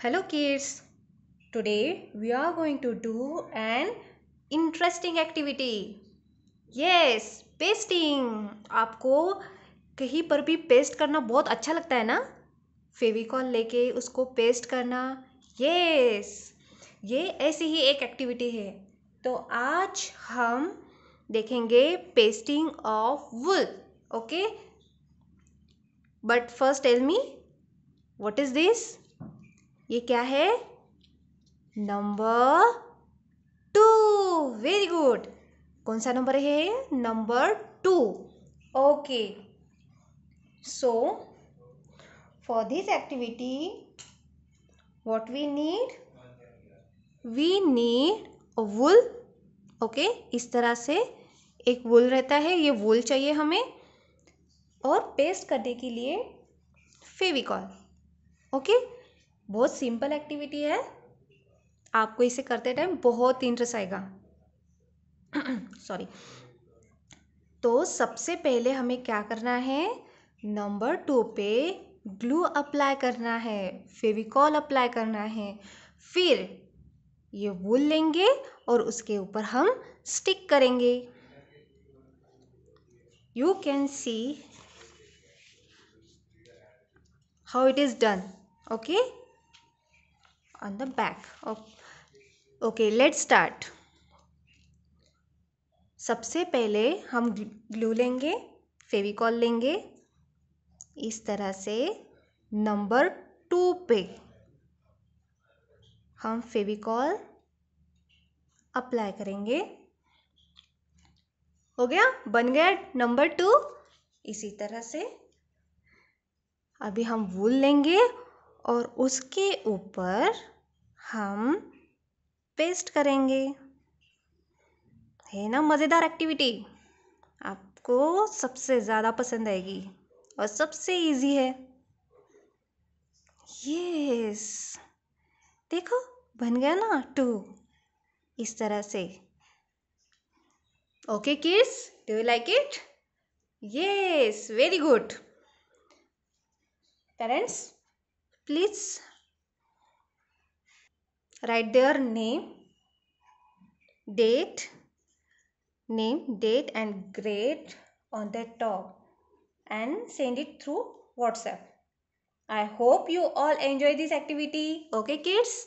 Hello kids, today we are going to do an interesting activity. Yes, pasting. आपको कहीं पर भी paste करना बहुत अच्छा लगता है ना फेविकॉल लेके उसको पेस्ट करना यस ये ऐसी ही एक एक्टिविटी है तो आज हम देखेंगे pasting of wool okay but first tell me what is this ये क्या है नंबर टू वेरी गुड कौन सा नंबर है number two okay so for this activity we need we need a wool okay इस तरह से एक वुल रहता है ये वुल चाहिए हमें और पेस्ट करने के लिए फेविकॉल ओके okay? बहुत सिंपल एक्टिविटी है आपको इसे करते टाइम बहुत इंटरेस्ट आएगा सॉरी तो सबसे पहले हमें क्या करना है नंबर टू पे ग्लू अप्लाई करना है फेविकॉल अप्लाई करना है फिर ये वूल लेंगे और उसके ऊपर हम स्टिक करेंगे you can see how it is done okay on the back of okay let's start सबसे पहले हम ग्लू लेंगे फेविकॉल लेंगे इस तरह से नंबर टू पे हम फेविकॉल अप्लाई करेंगे हो गया बन गया नंबर टू इसी तरह से अभी हम वूल लेंगे और उसके ऊपर हम पेस्ट करेंगे है ना मज़ेदार एक्टिविटी आपको सबसे ज़्यादा पसंद आएगी और सबसे इजी है यस देखो बन गया ना टू इस तरह से okay kids do you like it yes very good parents please write their name date name date and grade on the top and send it through whatsapp i hope you all enjoy this activity okay kids